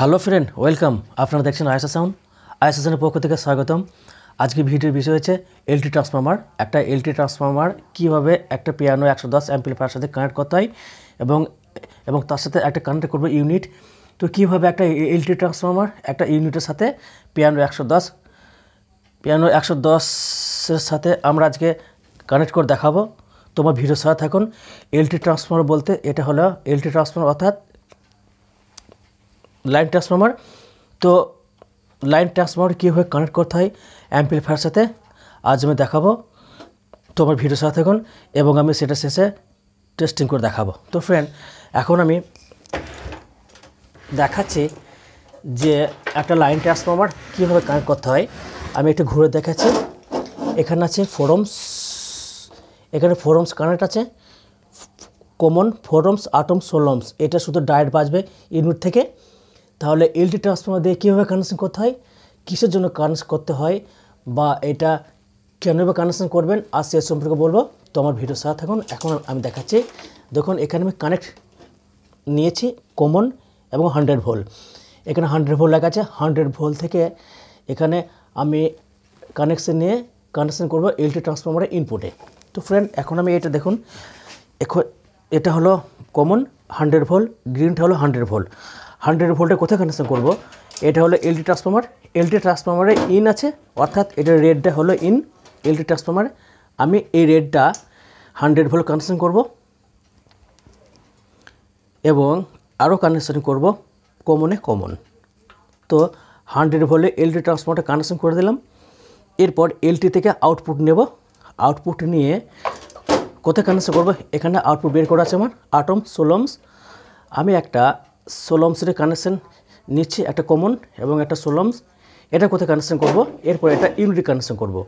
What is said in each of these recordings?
hello friend welcome আপনারা দেখছেন আয়সা sound আয়সা সাউন্ডের পক্ষ থেকে স্বাগতম আজকে ভিডিওর বিষয় হচ্ছে এলটি ট্রান্সফর্মার একটা এলটি ট্রান্সফর্মার কিভাবে একটা পিয়ানো একশো দশ অ্যাম্পিলিফায়ার সাথে কানেক্ট করতে হয় এবং এবং তার সাথে একটা কানেক্ট করবে ইউনিট তো কীভাবে একটা এলটি ট্রান্সফর্মার একটা ইউনিটের সাথে পিয়ানো একশো দশ পিয়ানো একশো দশের সাথে আমরা আজকে কানেক্ট করে দেখাবো তোমার ভিডিও সাথে থাকুন এলটি ট্রান্সফর্মার বলতে এটা হলো এলটি ট্রান্সফর্মার অর্থাৎ লাইন ট্রান্সফর্মার তো লাইন ট্রান্সফর্মার কীভাবে কানেক্ট করতে হয় অ্যাম্পলিফায়ার সাথে আজ আমি দেখাবো তোমার ভিডিও সাথে থাকুন এবং আমি সেটা শেষে টেস্টিং করে দেখাবো তো ফ্রেন্ড এখন আমি দেখাচ্ছি যে একটা লাইন ট্রান্সফর্মার কীভাবে কানেক্ট করতে হয় আমি একটু ঘুরে দেখাচ্ছি এখানে আছে ফোরমস এখানে ফোরমস কানেক্ট আছে কমন ফোরমস আটম সোলমস এটা শুধু ডায়েট বাজবে ইউনিট থেকে তাহলে এলটি ট্রান্সফর্মার দিয়ে কীভাবে কানেকশন করতে হয় কিসের জন্য কানেকশন করতে হয় বা এটা কেনভাবে কানেকশন করবেন আর সে সম্পর্কে বলবো তো আমার ভিডিও সারা থাকুন এখন আমি দেখাচ্ছি দেখুন এখানে আমি কানেক্ট নিয়েছি কমন এবং হান্ড্রেড ভোল এখানে হান্ড্রেড ভোল লেখা আছে হান্ড্রেড ভোল থেকে এখানে আমি কানেকশন নিয়ে কানেকশান করব এলটি ট্রান্সফর্মারের ইনপুটে তো ফ্রেন্ড এখন আমি এটা দেখুন এখন এটা হলো কমন হান্ড্রেড ভোল গ্রিনটা হলো হান্ড্রেড ভোল হান্ড্রেড ভোল্টে কোথায় কানেকশন করব এটা হলো এলটি ট্রান্সফর্মার এলটি ট্রান্সফর্মারে ইন আছে অর্থাৎ এটার রেডটা হলো ইন এলটি ট্রান্সফর্মার আমি এই রেডটা হান্ড্রেড ভোল্ট কানেকশন করব এবং আরও কানেকশন করব কমনে কমন তো হান্ড্রেড ভোল্টে এলটি ট্রান্সফর্মারটা কানেকশন করে দিলাম এরপর এলটি থেকে আউটপুট নেব আউটপুট নিয়ে কোথায় কানেকশন করব এখানে আউটপুট বের করা আছে আমার আটম সোলমস আমি একটা সোলমসের কানেকশান নিচ্ছি একটা কমন এবং একটা সোলমস এটা কোথায় কানেকশান করবো এরপরে এটা ইউনিটি কানেকশান করবো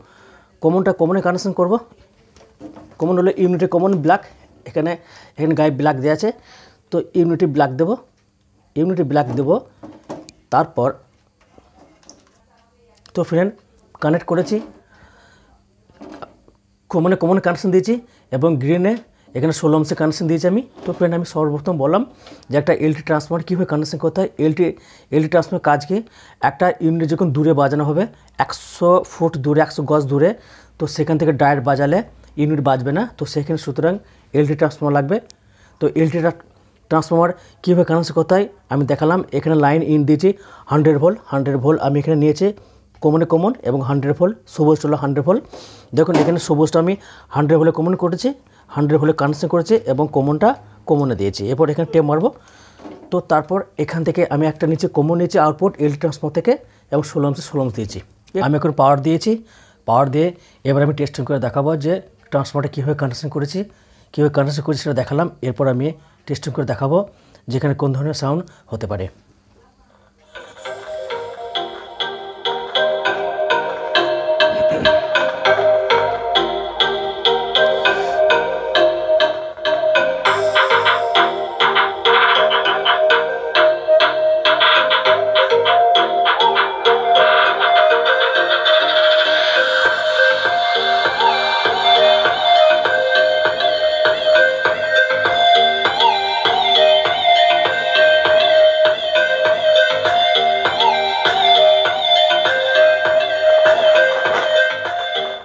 কমনটা কমনে কানেকশান করবো কমন হলে ইউনিটি কমন ব্ল্যাক এখানে এখানে গায়ে ব্ল্যাক দেওয়া আছে তো ইউনিটি ব্ল্যাক দেব ইউনিটি ব্ল্যাক দেব তারপর তো ফ্রেন্ড কানেক্ট করেছি কমনে কমন কানেকশান দিয়েছি এবং গ্রিনে এখানে ষোলো অংশে কানেকশন দিয়েছি আমি তো ফ্রেন্ড আমি সর্বপ্রথম বললাম যে একটা এলটি ট্রান্সফর্মার কীভাবে কানেকশন করতে হয় এলটি এলটি ট্রান্সফর্মার কাজকে একটা ইউনিট যখন দূরে বাজানো হবে একশো ফুট দূরে একশো গজ দূরে তো সেখান থেকে ডাইরেক্ট বাজালে ইউনিট বাজবে না তো সেখানে সুতরাং এলটি ট্রান্সফর্মার লাগবে তো এলটি ট্রান্সফর্মার কীভাবে কানেকশন করতে হয় আমি দেখালাম এখানে লাইন ইন দিয়েছি হান্ড্রেড ভোল হান্ড্রেড ভোল আমি এখানে নিয়েছি কমনে কমন এবং হান্ড্রেড ভোল সবুজ হলো হান্ড্রেড ভোল দেখুন এখানে সবুজটা আমি হান্ড্রেড ভোলে কমন করেছি হান্ড্রেড হলে কানেকশন করেছে এবং কমনটা কমনে দিয়েছি এরপর এখানে টেপ মারবো তো তারপর এখান থেকে আমি একটা নিচে কমন নিয়েছি আউটপুট এল ট্রান্সফর থেকে এবং ষোলো অংশে ষোলো অংশ দিয়েছি আমি এখন পাওয়ার দিয়েছি পাওয়ার দিয়ে এবার আমি টেস্টিং করে দেখাবো যে ট্রান্সফরটা কীভাবে কানেকশন করেছি কীভাবে কানেকশন করেছি সেটা দেখালাম এরপর আমি টেস্টিং করে দেখাবো যেখানে কোন ধরনের সাউন্ড হতে পারে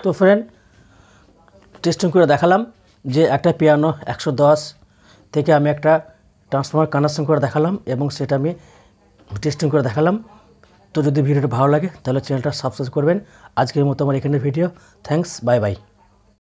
তো ফ্রেন্ড টেস্টিং করে দেখালাম যে একটা পিয়ানো একশো থেকে আমি একটা ট্রান্সফর্মার কানেকশন করে দেখালাম এবং সেটা আমি টেস্টিং করে দেখালাম তো যদি ভিডিওটা ভালো লাগে তাহলে চ্যানেলটা সাবস্ক্রাইব করবেন আজকের মতো আমার এখানে ভিডিও থ্যাংকস বাই বাই